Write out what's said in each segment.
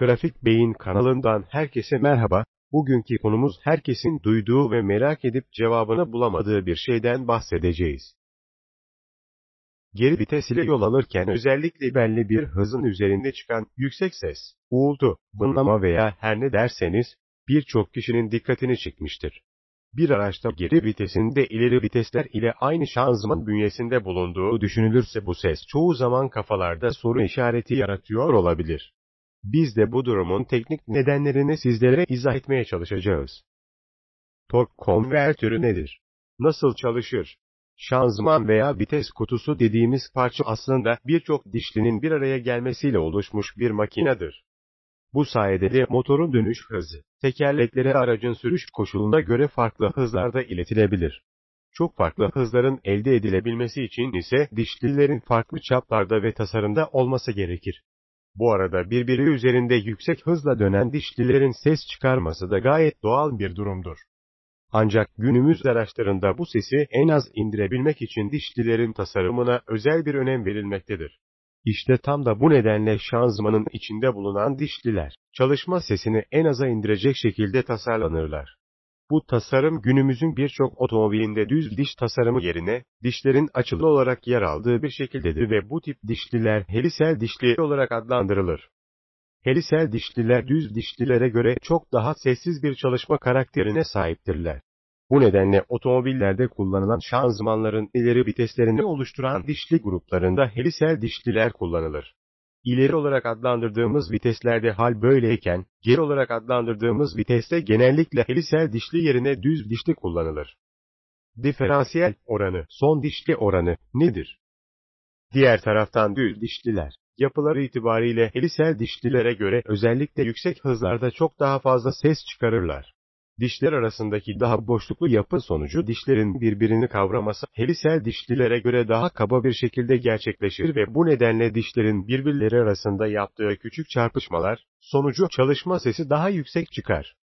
Grafik Beyin kanalından herkese merhaba. Bugünkü konumuz herkesin duyduğu ve merak edip cevabını bulamadığı bir şeyden bahsedeceğiz. Geri vites ile yol alırken özellikle belli bir hızın üzerinde çıkan yüksek ses, uğultu, bınlama veya her ne derseniz birçok kişinin dikkatini çekmiştir. Bir araçta geri vitesinde ileri vitesler ile aynı şanzıman bünyesinde bulunduğu düşünülürse bu ses çoğu zaman kafalarda soru işareti yaratıyor olabilir. Biz de bu durumun teknik nedenlerini sizlere izah etmeye çalışacağız. Tork konvertörü nedir? Nasıl çalışır? Şanzıman veya vites kutusu dediğimiz parça aslında birçok dişlinin bir araya gelmesiyle oluşmuş bir makinedir. Bu sayede de motorun dönüş hızı, tekerleklere aracın sürüş koşulunda göre farklı hızlarda iletilebilir. Çok farklı hızların elde edilebilmesi için ise dişlilerin farklı çaplarda ve tasarımda olması gerekir. Bu arada birbiri üzerinde yüksek hızla dönen dişlilerin ses çıkarması da gayet doğal bir durumdur. Ancak günümüz araçlarında bu sesi en az indirebilmek için dişlilerin tasarımına özel bir önem verilmektedir. İşte tam da bu nedenle şanzımanın içinde bulunan dişliler, çalışma sesini en aza indirecek şekilde tasarlanırlar. Bu tasarım günümüzün birçok otomobilinde düz diş tasarımı yerine, dişlerin açılı olarak yer aldığı bir şekildedir ve bu tip dişliler helisel dişli olarak adlandırılır. Helisel dişliler düz dişlilere göre çok daha sessiz bir çalışma karakterine sahiptirler. Bu nedenle otomobillerde kullanılan şanzımanların ileri viteslerini oluşturan dişli gruplarında helisel dişliler kullanılır. İleri olarak adlandırdığımız viteslerde hal böyleyken, geri olarak adlandırdığımız viteste genellikle helisel dişli yerine düz dişli kullanılır. Diferansiyel oranı, son dişli oranı nedir? Diğer taraftan düz dişliler, yapıları itibariyle helisel dişlilere göre özellikle yüksek hızlarda çok daha fazla ses çıkarırlar. Dişler arasındaki daha boşluklu yapı sonucu dişlerin birbirini kavraması helisel dişlilere göre daha kaba bir şekilde gerçekleşir ve bu nedenle dişlerin birbirleri arasında yaptığı küçük çarpışmalar sonucu çalışma sesi daha yüksek çıkar.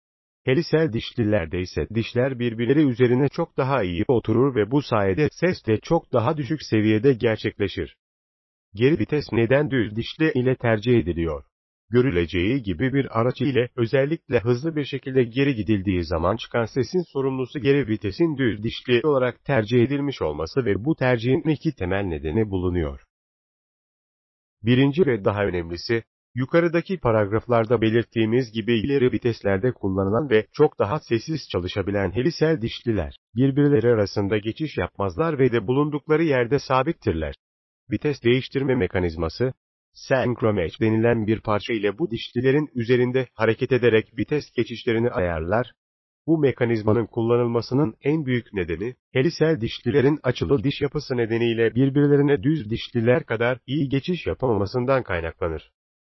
Helisel dişlilerde ise dişler birbirleri üzerine çok daha iyi oturur ve bu sayede ses de çok daha düşük seviyede gerçekleşir. Geri vites neden düz dişli ile tercih ediliyor? Görüleceği gibi bir araç ile özellikle hızlı bir şekilde geri gidildiği zaman çıkan sesin sorumlusu geri vitesin düz dişli olarak tercih edilmiş olması ve bu tercihin iki temel nedeni bulunuyor. Birinci ve daha önemlisi, yukarıdaki paragraflarda belirttiğimiz gibi ileri viteslerde kullanılan ve çok daha sessiz çalışabilen helisel dişliler, birbirleri arasında geçiş yapmazlar ve de bulundukları yerde sabittirler. Vites değiştirme mekanizması, senkromeç denilen bir parça ile bu dişlilerin üzerinde hareket ederek vites geçişlerini ayarlar. Bu mekanizmanın kullanılmasının en büyük nedeni, helisel dişlilerin açılı diş yapısı nedeniyle birbirlerine düz dişliler kadar iyi geçiş yapamamasından kaynaklanır.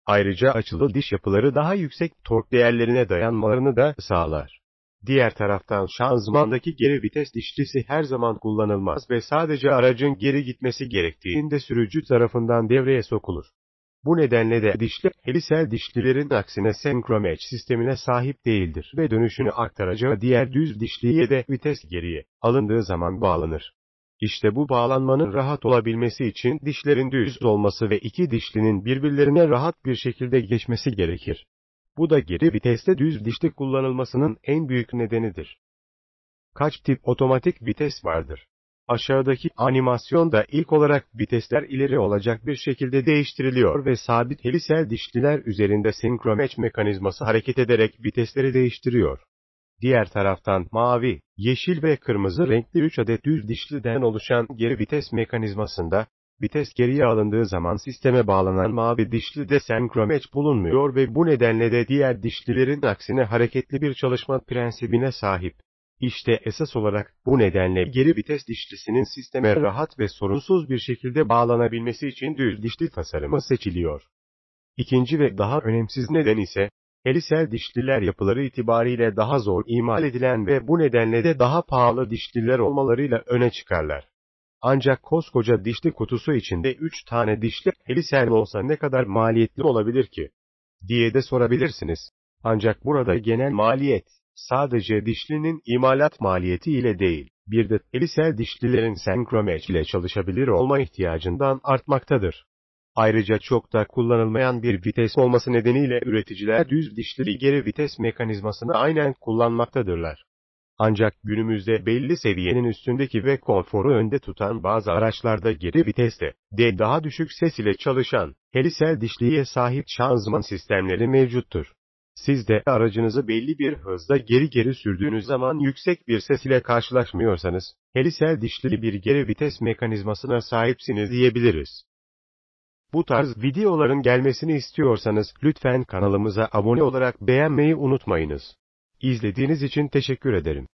Ayrıca açılı diş yapıları daha yüksek tork değerlerine dayanmalarını da sağlar. Diğer taraftan şanzımandaki geri vites dişlisi her zaman kullanılmaz ve sadece aracın geri gitmesi gerektiğinde sürücü tarafından devreye sokulur. Bu nedenle de dişli helisel dişlilerin aksine senkromeç sistemine sahip değildir ve dönüşünü aktaracağı diğer düz dişliye de vites geriye alındığı zaman bağlanır. İşte bu bağlanmanın rahat olabilmesi için dişlerin düz olması ve iki dişlinin birbirlerine rahat bir şekilde geçmesi gerekir. Bu da geri viteste düz dişli kullanılmasının en büyük nedenidir. Kaç tip otomatik vites vardır? Aşağıdaki animasyonda ilk olarak vitesler ileri olacak bir şekilde değiştiriliyor ve sabit helisel dişliler üzerinde sinkromeç mekanizması hareket ederek vitesleri değiştiriyor. Diğer taraftan mavi, yeşil ve kırmızı renkli 3 adet düz dişliden oluşan geri vites mekanizmasında, vites geriye alındığı zaman sisteme bağlanan mavi dişli de senkromeç bulunmuyor ve bu nedenle de diğer dişlilerin aksine hareketli bir çalışma prensibine sahip. İşte esas olarak bu nedenle geri vites dişlisinin sisteme rahat ve sorunsuz bir şekilde bağlanabilmesi için düz dişli tasarımı seçiliyor. İkinci ve daha önemsiz neden ise, helisel dişliler yapıları itibariyle daha zor imal edilen ve bu nedenle de daha pahalı dişliler olmalarıyla öne çıkarlar. Ancak koskoca dişli kutusu içinde 3 tane dişli helisel olsa ne kadar maliyetli olabilir ki? diye de sorabilirsiniz. Ancak burada genel maliyet Sadece dişlinin imalat maliyeti ile değil, bir de ise dişlilerin senkromeç ile çalışabilir olma ihtiyacından artmaktadır. Ayrıca çok da kullanılmayan bir vites olması nedeniyle üreticiler düz dişli geri vites mekanizmasını aynen kullanmaktadırlar. Ancak günümüzde belli seviyenin üstündeki ve konforu önde tutan bazı araçlarda geri viteste de daha düşük ses ile çalışan helisel dişliye sahip şanzıman sistemleri mevcuttur. Siz de aracınızı belli bir hızda geri geri sürdüğünüz zaman yüksek bir ses ile karşılaşmıyorsanız, helisel dişli bir geri vites mekanizmasına sahipsiniz diyebiliriz. Bu tarz videoların gelmesini istiyorsanız lütfen kanalımıza abone olarak beğenmeyi unutmayınız. İzlediğiniz için teşekkür ederim.